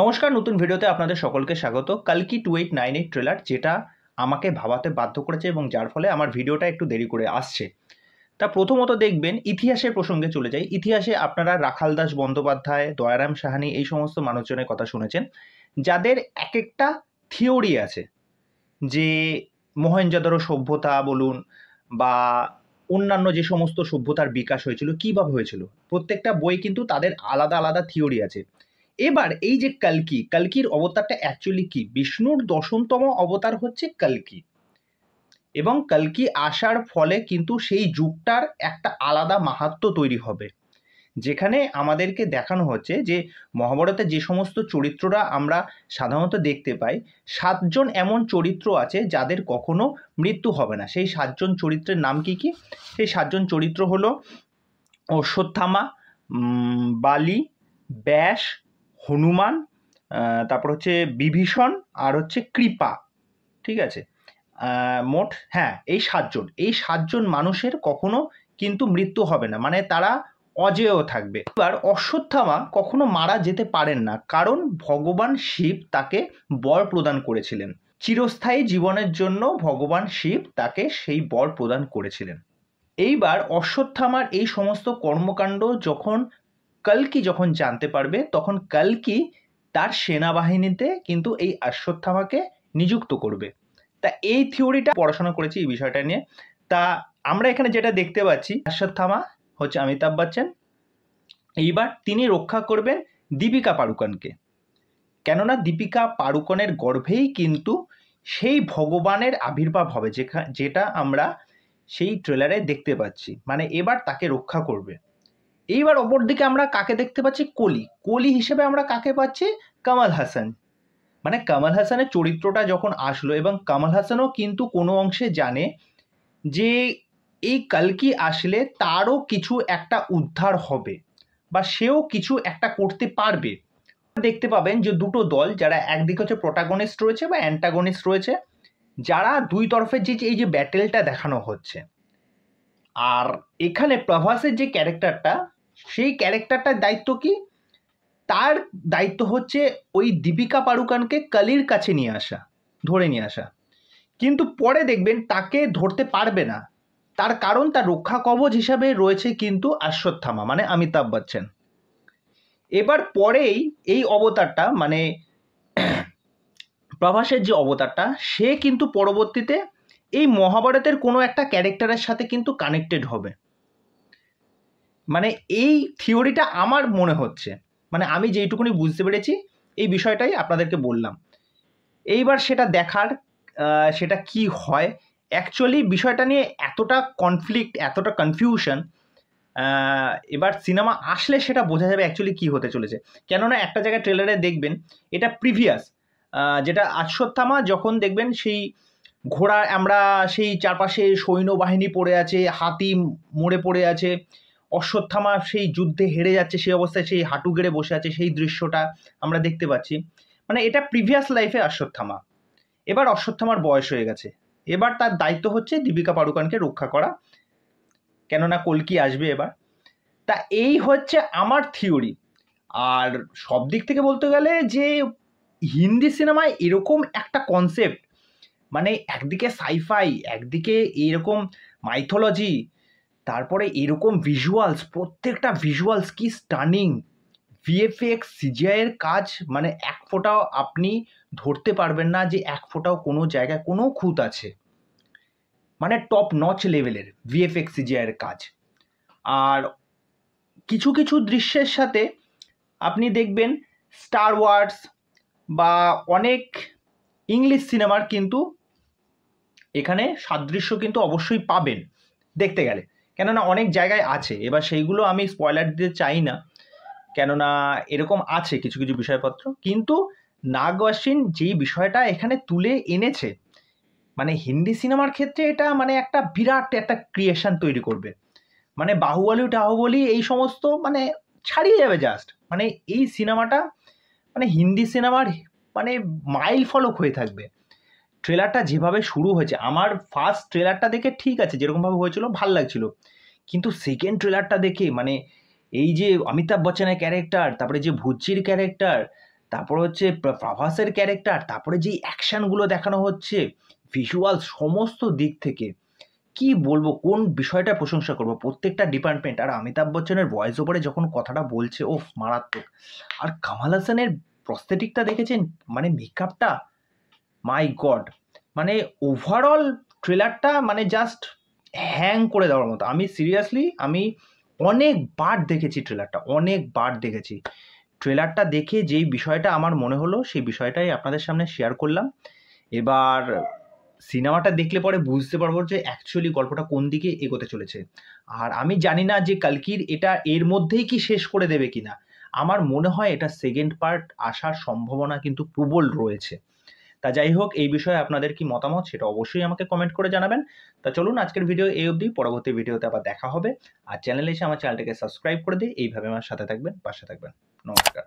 নমস্কার নতুন ভিডিওতে আপনাদের সকলকে স্বাগত কালকি two eight nine eight trailer যেটা আমাকে ভাবাতে বাধ্য করেছে এবং যার ফলে আমার ভিডিওটা একটু দেরি করে আসছে তা প্রথমত দেখবেন ইতিহাসের প্রসঙ্গে চলে যাই ইতিহাসে আপনারা রাখাল দাস বন্দ্যোপাধ্যায় দয়ারাম সাহানি এই সমস্ত মানুষজনের কথা শুনেছেন যাদের এক একটা থিওরি আছে যে মোহেঞ্জাদারো সভ্যতা বলুন বা অন্যান্য যে সমস্ত সভ্যতার বিকাশ হয়েছিল কীভাবে হয়েছিল প্রত্যেকটা বই কিন্তু তাদের আলাদা আলাদা থিওরি আছে এবার এই যে কালকি কালকির অবতারটা অ্যাকচুয়ালি কি বিষ্ণুর দশমতম অবতার হচ্ছে কালকি এবং কালকি আসার ফলে কিন্তু সেই যুগটার একটা আলাদা মাহাত্ম তৈরি হবে যেখানে আমাদেরকে দেখানো হচ্ছে যে মহাভারতে যে সমস্ত চরিত্ররা আমরা সাধারণত দেখতে পাই সাতজন এমন চরিত্র আছে যাদের কখনো মৃত্যু হবে না সেই সাতজন চরিত্রের নাম কি কি সেই সাতজন চরিত্র হলো অশ্বত্থামা বালি ব্যাস হনুমান তারপর হচ্ছে বিভীষণ আর হচ্ছে কৃপা ঠিক আছে মোট হ্যাঁ এই সাতজন এই সাতজন মানুষের কখনো কিন্তু মৃত্যু হবে না মানে তারা অজেয় থাকবে এবার অশ্বত্থামা কখনো মারা যেতে পারেন না কারণ ভগবান শিব তাকে বর প্রদান করেছিলেন চিরস্থায়ী জীবনের জন্য ভগবান শিব তাকে সেই বর প্রদান করেছিলেন এইবার অশ্বত্থামার এই সমস্ত কর্মকাণ্ড যখন কালকি যখন জানতে পারবে তখন কালকি তার সেনাবাহিনীতে কিন্তু এই অশ্বত্থামাকে নিযুক্ত করবে তা এই থিওরিটা পড়াশোনা করেছি এই বিষয়টা নিয়ে তা আমরা এখানে যেটা দেখতে পাচ্ছি অশ্বত্থামা হচ্ছে অমিতাভ বচ্চন এইবার তিনি রক্ষা করবেন দীপিকা পাড়ুকনকে কেননা দীপিকা পাড়ুকনের গর্ভেই কিন্তু সেই ভগবানের আবির্ভাব হবে যেটা আমরা সেই ট্রেলারে দেখতে পাচ্ছি মানে এবার তাকে রক্ষা করবে এইবার অপর দিকে আমরা কাকে দেখতে পাচ্ছি কলি কলি হিসেবে আমরা কাকে পাচ্ছি কামাল হাসান মানে কামাল হাসানের চরিত্রটা যখন আসলো এবং কামাল হাসানও কিন্তু কোনো অংশে জানে যে এই কালকি আসলে তারও কিছু একটা উদ্ধার হবে বা সেও কিছু একটা করতে পারবে দেখতে পাবেন যে দুটো দল যারা একদিকে হচ্ছে প্রোটাগনিস্ট রয়েছে বা অ্যান্টাগনিস্ট রয়েছে যারা দুই তরফের যে এই যে ব্যাটেলটা দেখানো হচ্ছে আর এখানে প্রভাসের যে ক্যারেক্টারটা সেই ক্যারেক্টারটার দায়িত্ব কি তার দায়িত্ব হচ্ছে ওই দীপিকা পাড়ুকানকে কালির কাছে নিয়ে আসা ধরে নিয়ে আসা কিন্তু পরে দেখবেন তাকে ধরতে পারবে না তার কারণ তার রক্ষা কবচ হিসাবে রয়েছে কিন্তু আশ্বত্থামা মানে অমিতাভ বচ্চন এবার পরেই এই অবতারটা মানে প্রভাসের যে অবতারটা সে কিন্তু পরবর্তীতে এই মহাভারতের কোনো একটা ক্যারেক্টারের সাথে কিন্তু কানেক্টেড হবে মানে এই থিওরিটা আমার মনে হচ্ছে মানে আমি যেইটুকুনি বুঝতে পেরেছি এই বিষয়টাই আপনাদেরকে বললাম এইবার সেটা দেখার সেটা কি হয় অ্যাকচুয়ালি বিষয়টা নিয়ে এতটা কনফ্লিক্ট এতটা কনফিউশন এবার সিনেমা আসলে সেটা বোঝা যাবে অ্যাকচুয়ালি কি হতে চলেছে কেননা একটা জায়গায় ট্রেলারে দেখবেন এটা প্রিভিয়াস যেটা আশ্বত্থামা যখন দেখবেন সেই ঘোড়া আমরা সেই চারপাশে সৈন্যবাহিনী পড়ে আছে হাতি মরে পড়ে আছে অশ্বত্থামা সেই যুদ্ধে হেরে যাচ্ছে সেই অবস্থায় সেই হাঁটু গেড়ে বসে আছে সেই দৃশ্যটা আমরা দেখতে পাচ্ছি মানে এটা প্রিভিয়াস লাইফে অশ্বত্থামা এবার অশ্বত্থামার বয়স হয়ে গেছে এবার তার দায়িত্ব হচ্ছে দীপিকা পাড়ুকানকে রক্ষা করা কেননা কলকি আসবে এবার তা এই হচ্ছে আমার থিওরি আর সব দিক থেকে বলতে গেলে যে হিন্দি সিনেমায় এরকম একটা কনসেপ্ট মানে একদিকে সাইফাই একদিকে এরকম মাইথোলজি তারপরে এরকম ভিজুয়ালস প্রত্যেকটা ভিজুয়ালস কি স্টানিং ভিএফএক্স সিজিআইয়ের কাজ মানে এক ফোঁটাও আপনি ধরতে পারবেন না যে এক ফোঁটাও কোনো জায়গায় কোনো খুঁত আছে মানে টপ নচ লেভেলের ভিএফএক্স সিজিআইয়ের কাজ আর কিছু কিছু দৃশ্যের সাথে আপনি দেখবেন স্টার ওয়ার্স বা অনেক ইংলিশ সিনেমার কিন্তু এখানে সাদৃশ্য কিন্তু অবশ্যই পাবেন দেখতে গেলে কেননা অনেক জায়গায় আছে এবার সেইগুলো আমি স্পয়লার দিতে চাই না কেননা এরকম আছে কিছু কিছু বিষয়পত্র কিন্তু নাগওয়াসিন যেই বিষয়টা এখানে তুলে এনেছে মানে হিন্দি সিনেমার ক্ষেত্রে এটা মানে একটা বিরাট একটা ক্রিয়েশন তৈরি করবে মানে বাহুবলি টাহুবলি এই সমস্ত মানে ছাড়িয়ে যাবে জাস্ট মানে এই সিনেমাটা মানে হিন্দি সিনেমার মানে মাইল ফলক হয়ে থাকবে ট্রেলারটা যেভাবে শুরু হয়েছে আমার ফার্স্ট ট্রেলারটা দেখে ঠিক আছে যেরকমভাবে হয়েছিল ভাল লাগছিল কিন্তু সেকেন্ড ট্রেলারটা দেখে মানে এই যে অমিতাভ বচ্চনের ক্যারেক্টার তারপরে যে ভুজির ক্যারেক্টার তারপরে হচ্ছে প্রভাসের ক্যারেক্টার তারপরে যে অ্যাকশানগুলো দেখানো হচ্ছে ভিজুয়াল সমস্ত দিক থেকে কি বলবো কোন বিষয়টা প্রশংসা করব প্রত্যেকটা ডিপার্টমেন্ট আর অমিতাভ বচ্চনের ভয়েস ওপরে যখন কথাটা বলছে ও মারাত্মক আর কামাল হাসানের প্রস্তেটিকটা দেখেছেন মানে মেকআপটা মাই গড মানে ওভারঅল ট্রেলারটা মানে জাস্ট হ্যাং করে দেওয়ার মতো আমি সিরিয়াসলি আমি অনেকবার দেখেছি ট্রেলারটা অনেকবার দেখেছি ট্রেলারটা দেখে যেই বিষয়টা আমার মনে হলো সেই বিষয়টাই আপনাদের সামনে শেয়ার করলাম এবার সিনেমাটা দেখলে পরে বুঝতে পারবো যে অ্যাকচুয়ালি গল্পটা কোন দিকে এগোতে চলেছে আর আমি জানি না যে কালকির এটা এর মধ্যেই কি শেষ করে দেবে কিনা আমার মনে হয় এটা সেকেন্ড পার্ট আসার সম্ভাবনা কিন্তু প্রবল রয়েছে তা যাই হোক এই বিষয়ে আপনাদের কি মতামত সেটা অবশ্যই আমাকে কমেন্ট করে জানাবেন তা চলুন আজকের ভিডিও এই অবধি পরবর্তী ভিডিওতে আবার দেখা হবে আর চ্যানেলে এসে আমার চ্যানেলটাকে সাবস্ক্রাইব করে দিই এইভাবে আমার সাথে থাকবেন পাশে থাকবেন নমস্কার